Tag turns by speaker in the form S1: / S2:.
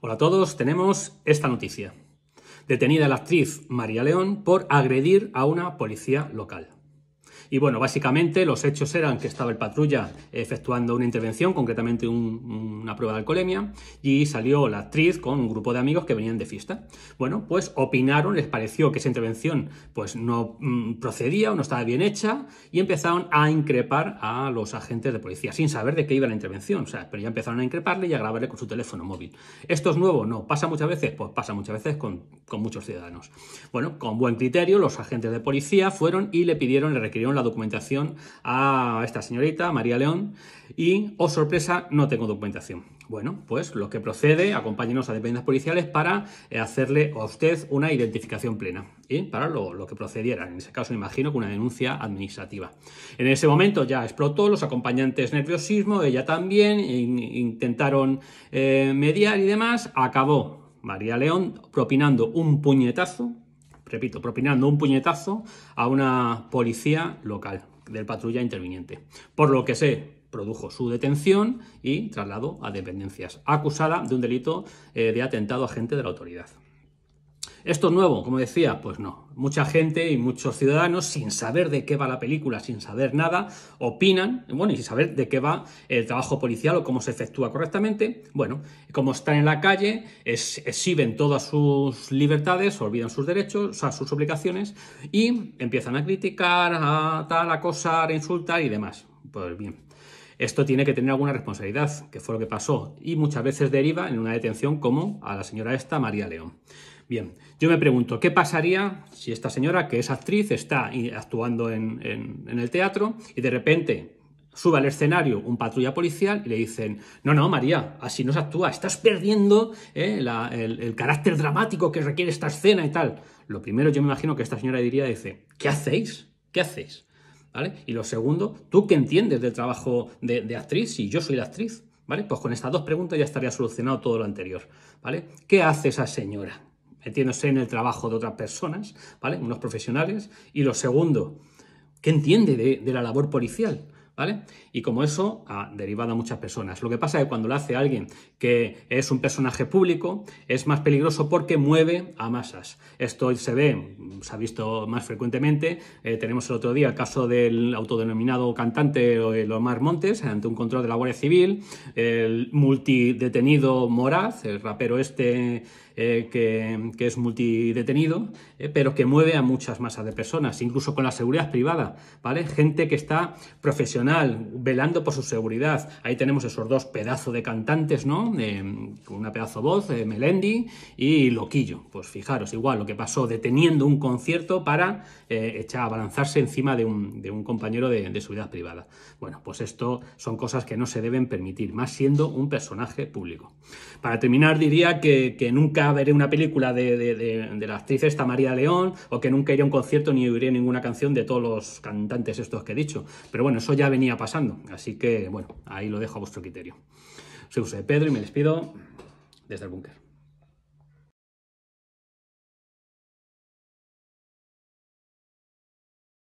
S1: Hola a todos, tenemos esta noticia. Detenida la actriz María León por agredir a una policía local. Y bueno, básicamente los hechos eran que estaba el patrulla efectuando una intervención, concretamente una prueba de alcoholemia, y salió la actriz con un grupo de amigos que venían de fiesta. Bueno, pues opinaron, les pareció que esa intervención pues no mm, procedía o no estaba bien hecha, y empezaron a increpar a los agentes de policía, sin saber de qué iba la intervención, o sea, pero ya empezaron a increparle y a grabarle con su teléfono móvil. ¿Esto es nuevo? No. ¿Pasa muchas veces? Pues pasa muchas veces con, con muchos ciudadanos. Bueno, con buen criterio, los agentes de policía fueron y le pidieron, le requirieron la documentación a esta señorita, María León, y, oh sorpresa, no tengo documentación. Bueno, pues lo que procede, acompáñenos a dependencias policiales para eh, hacerle a usted una identificación plena y para lo, que procediera, en ese caso me imagino que una denuncia administrativa. En ese momento ya explotó, los acompañantes nerviosismo, ella también, intentaron eh, mediar y demás, acabó María León propinando un puñetazo repito, propinando un puñetazo a una policía local del patrulla interviniente. Por lo que se produjo su detención y traslado a dependencias, acusada de un delito eh, de atentado a gente de la autoridad. ¿Esto es nuevo? Como decía, pues no. Mucha gente y muchos ciudadanos, sin saber de qué va la película, sin saber nada, opinan, bueno, y sin saber de qué va el trabajo policial o cómo se efectúa correctamente, bueno, como están en la calle, exhiben todas sus libertades, olvidan sus derechos, o sus obligaciones, y empiezan a criticar, a tal, acosar, a insultar y demás. Pues bien, esto tiene que tener alguna responsabilidad, que fue lo que pasó, y muchas veces deriva en una detención como a la señora esta, María León. Bien, yo me pregunto, ¿qué pasaría si esta señora, que es actriz, está actuando en, el teatro y de repente sube al escenario un patrulla policial y le dicen, no, no, María, así no se actúa, estás perdiendo eh, el, carácter dramático que requiere esta escena y tal. Lo primero yo me imagino que esta señora diría, dice, ¿qué hacéis? ¿Qué hacéis? ¿Vale? Y lo segundo, ¿tú qué entiendes del trabajo de, de actriz si yo soy la actriz? ¿Vale? Pues con estas dos preguntas ya estaría solucionado todo lo anterior. ¿Vale? ¿Qué hace esa señora? metiéndose en el trabajo de otras personas, ¿vale? Unos profesionales. Y lo segundo, ¿qué entiende de, de la labor policial? ¿Vale? Y como eso ha ah, derivado a muchas personas. Lo que pasa es que cuando lo hace alguien que es un personaje público, es más peligroso porque mueve a masas. Esto se ve, mm, se ha visto más frecuentemente. Eh, tenemos el otro día el caso del autodenominado cantante eh, Omar Montes ante un control de la Guardia Civil, el multidetenido Moraz, el rapero este eh, que, es multidetenido, pero que mueve a muchas masas de personas, incluso con la seguridad privada, ¿vale? Gente que está profesional velando por su seguridad. Ahí tenemos esos dos pedazos de cantantes, ¿no? una pedazo voz, eh, Melendi y Loquillo. Pues fijaros, igual lo que pasó deteniendo un concierto para eh, echar a balanzarse encima de un, compañero de, de, seguridad privada. Bueno, pues esto son cosas que no se deben permitir, más siendo un personaje público. Para terminar, diría que, nunca veré una película de, la actriz esta María León o que nunca iré a un concierto ni oiré ninguna canción de todos los cantantes estos que he dicho. Pero bueno, eso ya pasando. Así que, bueno, ahí lo dejo a vuestro criterio. Soy José Pedro y me despido desde el búnker.